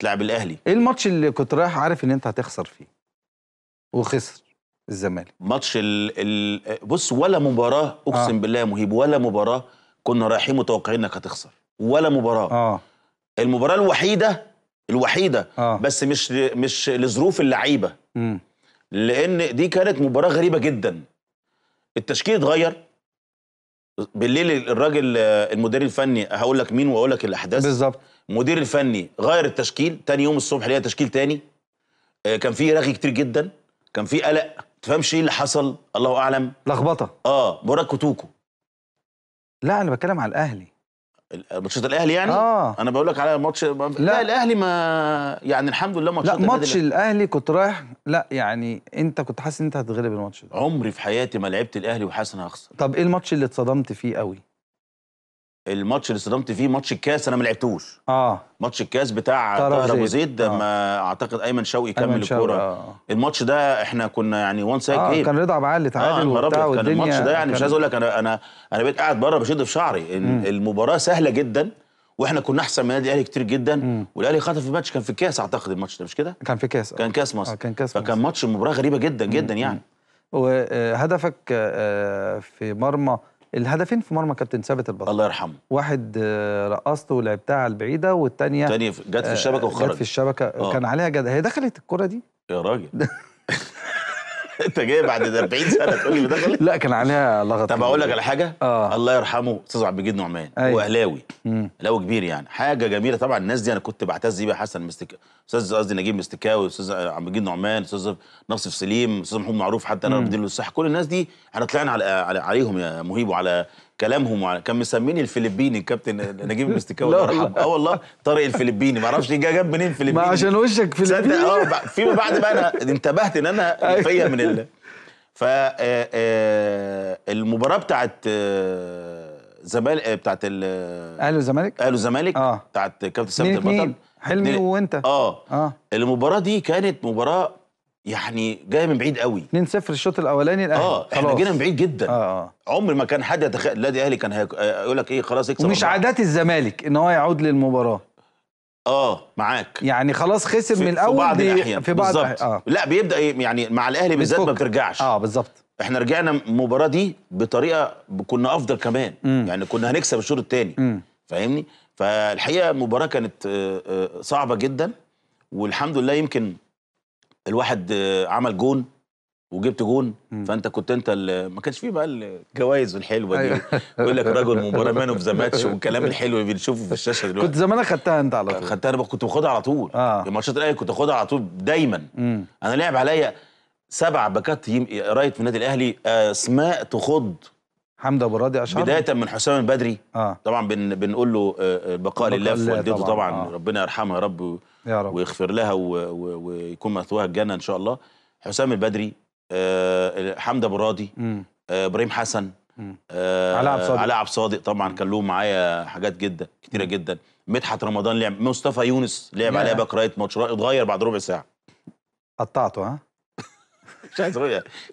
تلعب الاهلي ايه الماتش اللي كنت رايح عارف ان انت هتخسر فيه وخسر الزمالك ماتش ال... ال... بص ولا مباراه اقسم آه. بالله مهيب ولا مباراه كنا رايحين متوقعين انك هتخسر ولا مباراه آه. المباراه الوحيده الوحيده آه. بس مش مش لظروف اللعيبه لان دي كانت مباراه غريبه جدا التشكيل اتغير بالليل الراجل آه، المدير الفني هقول لك مين واقول لك الاحداث بالظبط المدير الفني غير التشكيل تاني يوم الصبح ليه تشكيل تاني آه، كان في رغي كتير جدا كان في قلق تفهمش ايه اللي حصل الله اعلم لخبطه اه مباراه كوتوكو لا انا بتكلم على الاهلي ماتشات الاهلي يعني آه. انا بقول لك على ماتش لا. لا الاهلي ما يعني الحمد لله ماتشات لا ماتش الاهلي كنت رايح لا يعني انت كنت حاسس ان انت هتغلب الماتش ده عمري في حياتي ما لعبت الاهلي وحاسس ان هخسر طب ايه الماتش اللي اتصدمت فيه قوي الماتش اللي صدمت فيه ماتش الكاس انا ما لعبتوش اه ماتش الكاس بتاع طاهر ابو زيد لما آه. اعتقد ايمن شوقي كمل الكوره آه. الماتش ده احنا كنا يعني وان سايد آه كان رضا معالي تعادل آه وبتاع كان الماتش ده يعني مش عايز اقول لك انا انا انا بقيت قاعد بره بشد في شعري إن المباراه سهله جدا واحنا كنا احسن من النادي الاهلي كتير جدا والاهلي خطف الماتش كان في الكاس اعتقد الماتش ده مش كده كان في كاس آه. كان كاس مصر آه كان كاس مصر فكان ماتش مباراه غريبه جدا جدا يعني وهدفك آه، آه، في مرمى الهدفين في مرمى كابتن ثابت البطل الله يرحمه واحد آه، رقصته ولعبتها على البعيده والثانيه الثانيه جت في الشبكه آه، وخرجت جت في الشبكه أوه. كان عليها جد هي دخلت الكره دي يا راجل انت جاي بعد 40 سنه تقول لي دخلت لا كان عليها لغط طب اقول لك على حاجه آه. الله يرحمه استاذ عبد المجيد نعمان أيوة. هو اهلاوي اهلاوي كبير يعني حاجه جميله طبعا الناس دي انا كنت بعتز بيها حسن مستك استاذ قصدي نجيب مستكاوي استاذ عبد المجيد نعمان استاذ ناصف سليم استاذ محمود معروف حتى انا له الصح كل الناس دي احنا طلعنا على عليهم يا مهيب وعلى كلامهم وعلى... كان مسميني الفلبيني الكابتن نجيب المستكاوي اه والله طارق الفلبيني ما اعرفش جه جاب منين فلبيني ما عشان وشك فلبيني اه فيما بعد بقى انا انتبهت ان انا أيوه. فيا من ال... ف آه، آه، المباراه بتاعت آه، زمالك بتاعت ال اهلي والزمالك اهلي والزمالك اه بتاعت كابتن سامي البطل حلمي وانت اه اه المباراه دي كانت مباراه يعني جايه من بعيد قوي 2 0 الشوط الاولاني الاهلي اه خلاص. احنا جينا من بعيد جدا آه آه. عمر ما كان حد يتخيل النادي الاهلي كان هيقول آه، لك ايه خلاص يكسب ومش عادات الزمالك ان هو يعود للمباراه اه معاك يعني خلاص خسر من الاول في بعض الاحيان في بعض بالظبط آه. لا بيبدا يعني مع الاهلي بالذات ما بترجعش اه بالظبط احنا رجعنا المباراه دي بطريقه كنا افضل كمان م. يعني كنا هنكسب الشوط الثاني فاهمني فالحقيقه المباراه كانت آه، آه، صعبه جدا والحمد لله يمكن الواحد آه، عمل جون وجبت جون فانت كنت انت ما كانش فيه بقى الجوائز الحلوه دي أيوه. يقول لك رجل مباراه مان اوف ذا ماتش والكلام الحلو اللي بنشوفه في الشاشه دلوقتي كنت زمان خدتها انت على طول خدتها انا كنت باخدها على طول آه. ماتشات الاهلي كنت اخدها على طول دايما مم. انا لعب عليا سبع باكات رايت في النادي الاهلي آه، اسماء تخض حمدي ابو راضي اشعر بدايه من حسام البدري آه. طبعا بن بنقول له البقاء آه، آه، لله في والدته طبعا, طبعا آه. ربنا يرحمها يا رب يا رب ويغفر لها و... و... ويكون مثواها الجنه ان شاء الله حسام البدري آه حمدي ابو راضي آه ابراهيم حسن آه علاء عبد صادق علاء عبد صادق طبعا كان له معايا حاجات جدا كتيره جدا مدحت رمضان لعب مصطفى يونس لعب عليها رايت ماتش اتغير بعد ربع ساعه قطعته ها مش عايز رؤيه